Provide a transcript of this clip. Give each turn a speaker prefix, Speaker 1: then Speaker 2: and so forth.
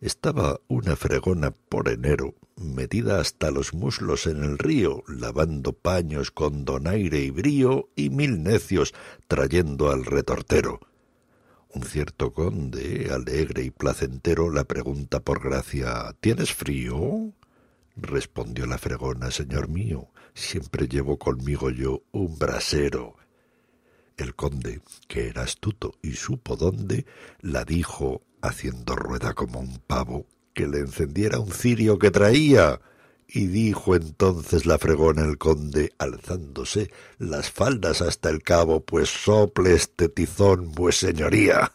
Speaker 1: Estaba una fregona por enero, metida hasta los muslos en el río, lavando paños con donaire y brío, y mil necios trayendo al retortero. Un cierto conde, alegre y placentero, la pregunta por gracia ¿Tienes frío? respondió la fregona, señor mío, siempre llevo conmigo yo un brasero el conde, que era astuto y supo dónde, la dijo, haciendo rueda como un pavo, que le encendiera un cirio que traía. Y dijo entonces la fregona el conde, alzándose las faldas hasta el cabo, pues sople este tizón, pues señoría.